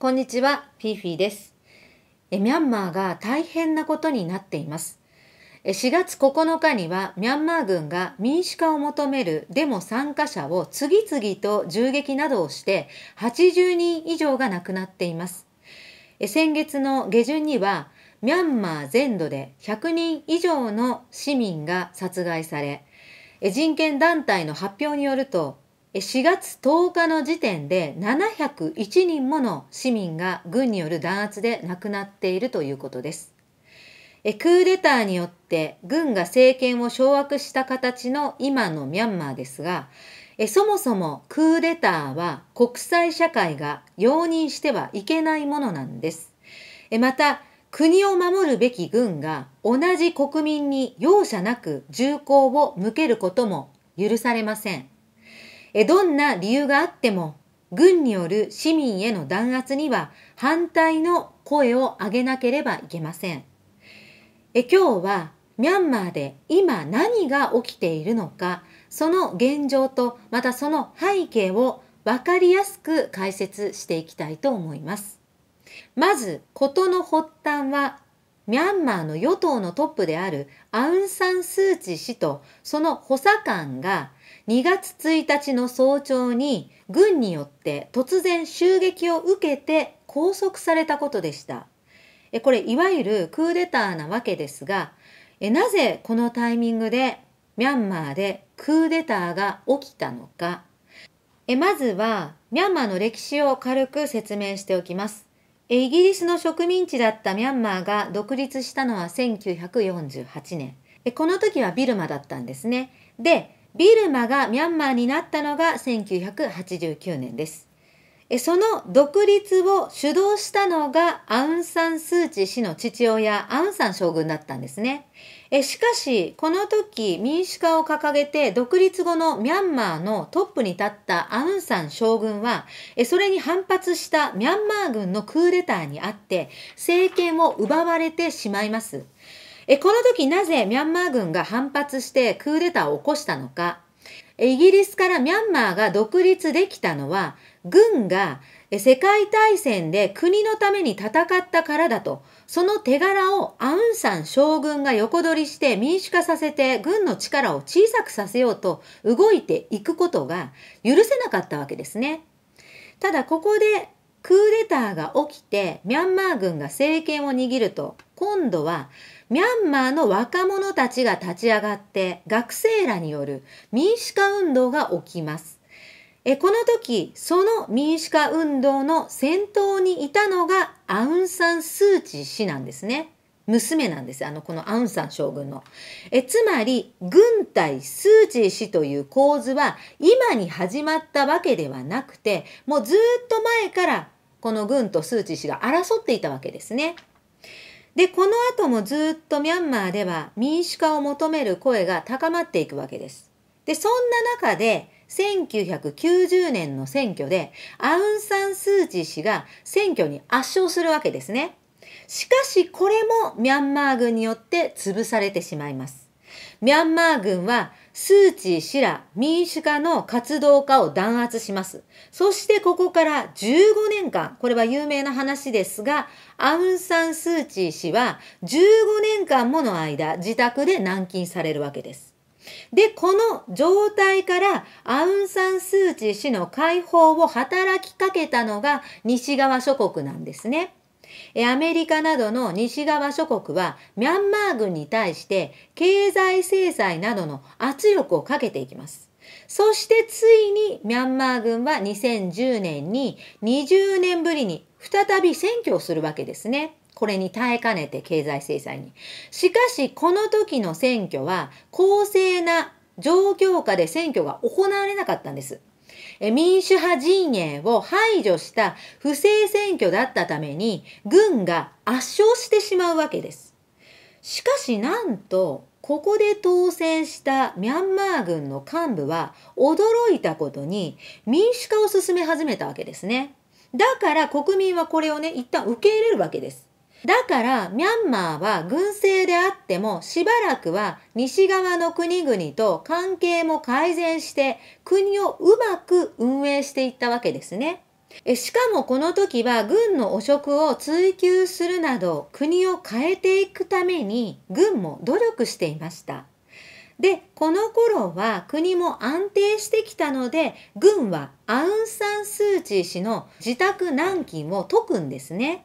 こんにちは、フィーフィーです。えミャンマーが大変なことになっています。4月9日にはミャンマー軍が民主化を求めるデモ参加者を次々と銃撃などをして80人以上が亡くなっています。先月の下旬にはミャンマー全土で100人以上の市民が殺害され、人権団体の発表によると4月10日の時点で701人もの市民が軍による弾圧で亡くなっているということです。クーデターによって軍が政権を掌握した形の今のミャンマーですが、そもそもクーデターは国際社会が容認してはいけないものなんです。また、国を守るべき軍が同じ国民に容赦なく銃口を向けることも許されません。どんな理由があっても、軍による市民への弾圧には反対の声を上げなければいけません。え今日はミャンマーで今何が起きているのか、その現状とまたその背景を分かりやすく解説していきたいと思います。まず、事の発端は、ミャンマーの与党のトップであるアウン・サン・スー・チ氏とその補佐官が2月1日の早朝に軍によって突然襲撃を受けて拘束されたことでした。これいわゆるクーデターなわけですが、なぜこのタイミングでミャンマーでクーデターが起きたのか。まずはミャンマーの歴史を軽く説明しておきます。イギリスの植民地だったミャンマーが独立したのは1948年。この時はビルマだったんですね。で、ビルマがミャンマーになったのが1989年です。その独立を主導したのがアウン・サン・スー・チ氏の父親アウン・サン将軍だったんですね。しかし、この時民主化を掲げて独立後のミャンマーのトップに立ったアウン・サン将軍は、それに反発したミャンマー軍のクーデターにあって政権を奪われてしまいます。えこの時なぜミャンマー軍が反発してクーデターを起こしたのか、イギリスからミャンマーが独立できたのは、軍が世界大戦で国のために戦ったからだと、その手柄をアウンサン将軍が横取りして民主化させて軍の力を小さくさせようと動いていくことが許せなかったわけですね。ただここでクーデターが起きてミャンマー軍が政権を握ると今度はミャンマーの若者たちが立ち上がって学生らによる民主化運動が起きます。えこの時その民主化運動の先頭にいたのがアウン・サン・スー・チー氏なんですね。娘なんですあのこのアウンサン将軍のえつまり軍隊スー・チー氏という構図は今に始まったわけではなくてもうずっと前からこの軍とスー・チー氏が争っていたわけですね。でこの後もずっとミャンマーでは民主化を求める声が高まっていくわけです。でそんな中で1990年の選挙でアウン・サン・スー・チー氏が選挙に圧勝するわけですね。しかしこれもミャンマー軍によって潰されてしまいます。ミャンマー軍はスー・チー氏ら民主化の活動家を弾圧します。そしてここから15年間、これは有名な話ですが、アウン・サン・スー・チー氏は15年間もの間自宅で軟禁されるわけです。で、この状態からアウン・サン・スー・チー氏の解放を働きかけたのが西側諸国なんですね。アメリカなどの西側諸国はミャンマー軍に対して経済制裁などの圧力をかけていきます。そしてついにミャンマー軍は2010年に20年ぶりに再び選挙をするわけですね。これに耐えかねて経済制裁に。しかしこの時の選挙は公正な状況下で選挙が行われなかったんです。民主派陣営を排除した不正選挙だったために軍が圧勝してしまうわけです。しかしなんとここで当選したミャンマー軍の幹部は驚いたことに民主化を進め始めたわけですね。だから国民はこれをね、一旦受け入れるわけです。だからミャンマーは軍政であってもしばらくは西側の国々と関係も改善して国をうまく運営していったわけですね。しかもこの時は軍の汚職を追求するなど国を変えていくために軍も努力していました。で、この頃は国も安定してきたので軍はアウン・サン・スー・チー氏の自宅軟禁を解くんですね。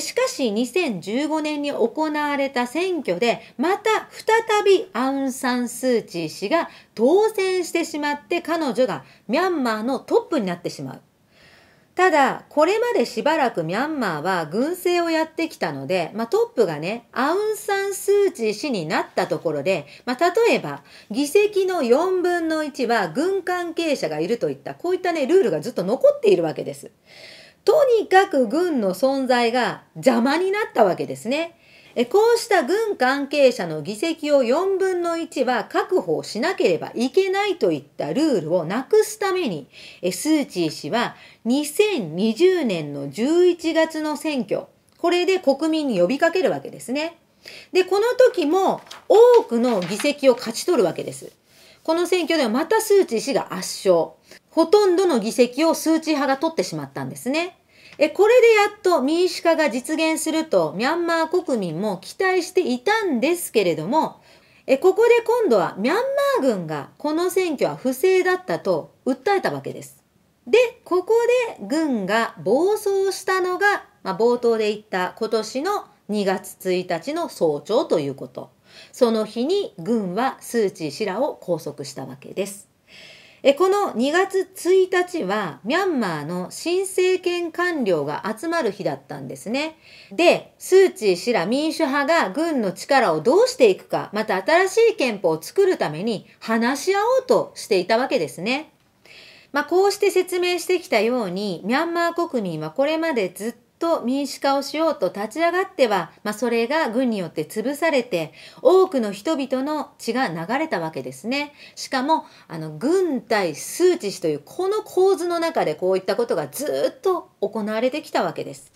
しかし2015年に行われた選挙でまた再びアウン・サン・スー・チー氏が当選してしまって彼女がミャンマーのトップになってしまう。ただ、これまでしばらくミャンマーは軍政をやってきたので、まあ、トップがね、アウン・サン・スー・チー氏になったところで、まあ、例えば、議席の4分の1は軍関係者がいるといった、こういったね、ルールがずっと残っているわけです。とにかく軍の存在が邪魔になったわけですね。えこうした軍関係者の議席を4分の1は確保しなければいけないといったルールをなくすために、えスー・チー氏は2020年の11月の選挙、これで国民に呼びかけるわけですね。で、この時も多くの議席を勝ち取るわけです。この選挙ではまたスー・チー氏が圧勝。ほとんどの議席をスー・チー派が取ってしまったんですね。え、これでやっと民主化が実現するとミャンマー国民も期待していたんですけれども、え、ここで今度はミャンマー軍がこの選挙は不正だったと訴えたわけです。で、ここで軍が暴走したのが、まあ、冒頭で言った今年の2月1日の早朝ということ。その日に軍はスー・チー氏らを拘束したわけです。えこの2月1日はミャンマーの新政権官僚が集まる日だったんですね。で、スー・チー氏ら民主派が軍の力をどうしていくか、また新しい憲法を作るために話し合おうとしていたわけですね。まあ、こうして説明してきたように、ミャンマー国民はこれまでずっとと民主化をしようと立ち上がっては、まあ、それが軍によって潰されて多くの人々の血が流れたわけですねしかもあの軍対数値氏というこの構図の中でこういったことがずっと行われてきたわけです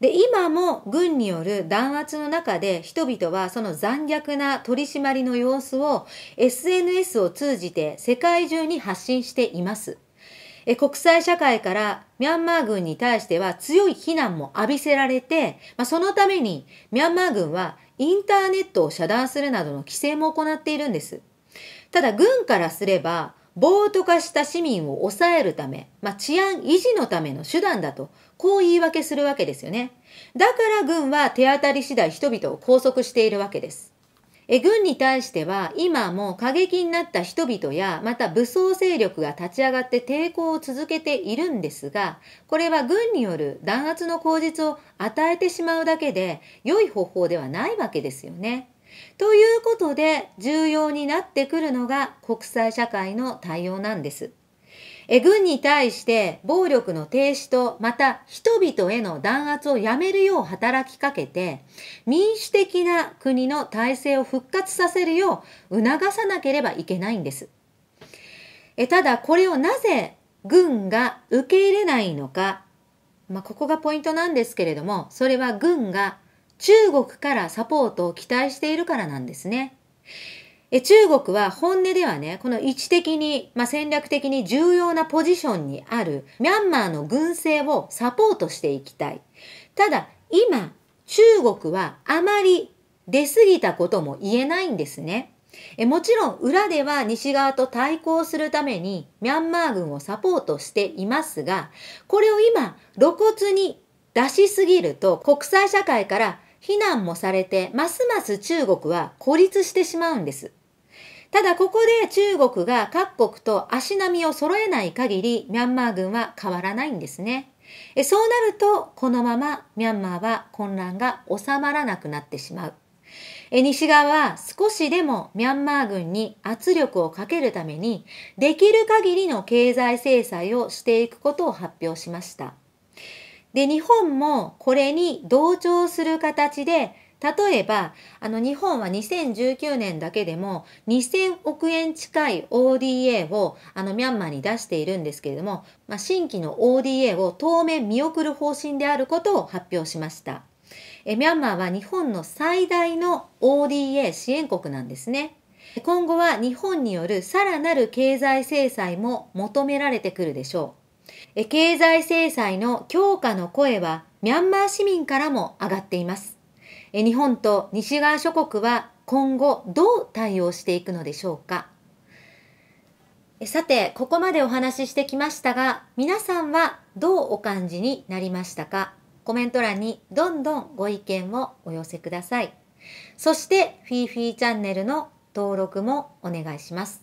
で今も軍による弾圧の中で人々はその残虐な取り締まりの様子を SNS を通じて世界中に発信していますえ国際社会からミャンマー軍に対しては強い非難も浴びせられて、まあ、そのためにミャンマー軍はインターネットを遮断するなどの規制も行っているんです。ただ軍からすれば暴徒化した市民を抑えるため、まあ、治安維持のための手段だと、こう言い訳するわけですよね。だから軍は手当たり次第人々を拘束しているわけです。え軍に対しては今も過激になった人々やまた武装勢力が立ち上がって抵抗を続けているんですがこれは軍による弾圧の口実を与えてしまうだけで良い方法ではないわけですよね。ということで重要になってくるのが国際社会の対応なんです。え軍に対して暴力の停止とまた人々への弾圧をやめるよう働きかけて民主的な国の体制を復活させるよう促さなければいけないんです。えただこれをなぜ軍が受け入れないのか、まあ、ここがポイントなんですけれどもそれは軍が中国からサポートを期待しているからなんですね。え中国は本音ではね、この位置的に、まあ、戦略的に重要なポジションにあるミャンマーの軍政をサポートしていきたい。ただ、今、中国はあまり出過ぎたことも言えないんですね。えもちろん裏では西側と対抗するためにミャンマー軍をサポートしていますが、これを今露骨に出しすぎると国際社会から非難もされて、ますます中国は孤立してしまうんです。ただここで中国が各国と足並みを揃えない限り、ミャンマー軍は変わらないんですね。えそうなると、このままミャンマーは混乱が収まらなくなってしまう。え西側は少しでもミャンマー軍に圧力をかけるために、できる限りの経済制裁をしていくことを発表しました。で、日本もこれに同調する形で例えば、あの日本は2019年だけでも2000億円近い ODA をあのミャンマーに出しているんですけれども、まあ、新規の ODA を当面見送る方針であることを発表しました。えミャンマーは日本の最大の ODA 支援国なんですね。今後は日本によるさらなる経済制裁も求められてくるでしょう。経済制裁の強化の声はミャンマー市民からも上がっています。日本と西側諸国は今後どう対応していくのでしょうかさてここまでお話ししてきましたが皆さんはどうお感じになりましたかコメント欄にどんどんご意見をお寄せくださいそしてフィーフィーチャンネルの登録もお願いします